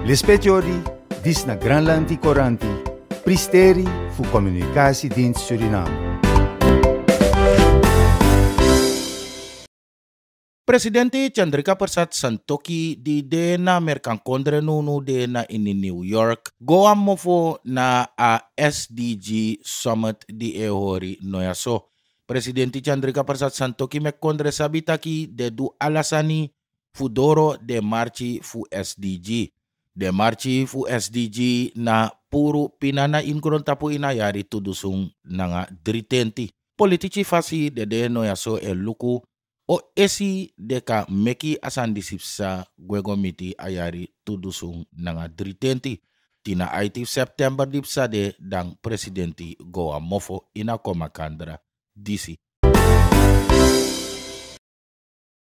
Lespetiori, dis na Lanti Koranti Pristeri fu Communicatiedienst Suriname. Presidenti Chandrika Persat Santoki di de na merkan kondre nunu de na in New York goa mofo na SDG Summit di ehori noyaso. Presidenti Chandrika Persat Santoki me kondre sabitaki de du alasani fudoro de marchi fu SDG. marchi fu SDG na puru pinana inkron tapu ina yari tudusung nanga dritenti. Politici fasi dede no yaso e luku o esi ka meki asandisipsa miti ayari tudusung nanga dritenti. Tina aitif September dipsa de dang presidenti Goa Mofo ina komakandra disi.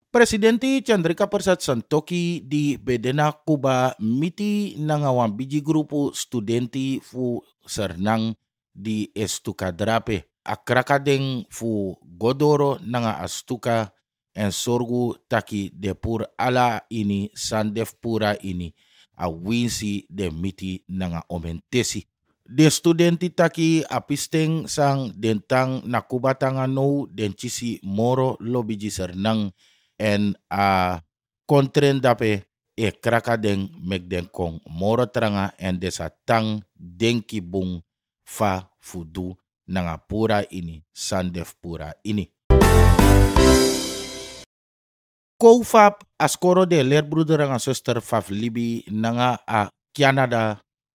Presidente Chandrika Persat Santoki di Bedena Kuba miti nangawang biji grupu studenti fu sernang di Estuka Drape. Akrakadeng fu Godoro nanga Astuka en sorgu taki depur ala ini sandef pura ini a winsi de miti nanga omentesi. De studenti taki apisteng sang dentang bata nou den cisi moro lobiji sernang En a conrendda pe e crackca meg den conng mòro tranga en de sa tan den que bon fa fu nanga pura ini sand de pura ine. Co fab asòro de l'rt bruderrang a sòster fa Libi Nanga a Kiada,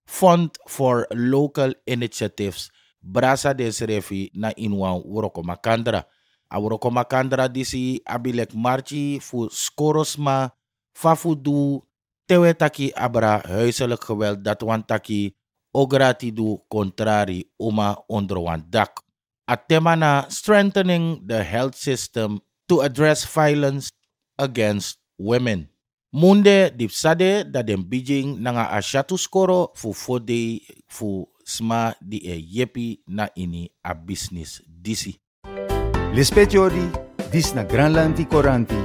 Font for Local Energyatives, braça de sefi na inua or coma Kandra. awro koma disi abilek marci fu skorosma fafudu tewe taki abra huiselijk geweld dat wan taki ogratidu kontrari oma onder wan dak. Atemana strengthening the health system to address violence against women. Munde dipsade dadem bijing Beijing nanga asyatu skoro fu fode fu sma di e yepi na ini a business disi. Lispetiori, dis na Koranti Coranti,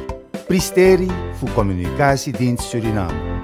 pristeri fu Dienst Suriname.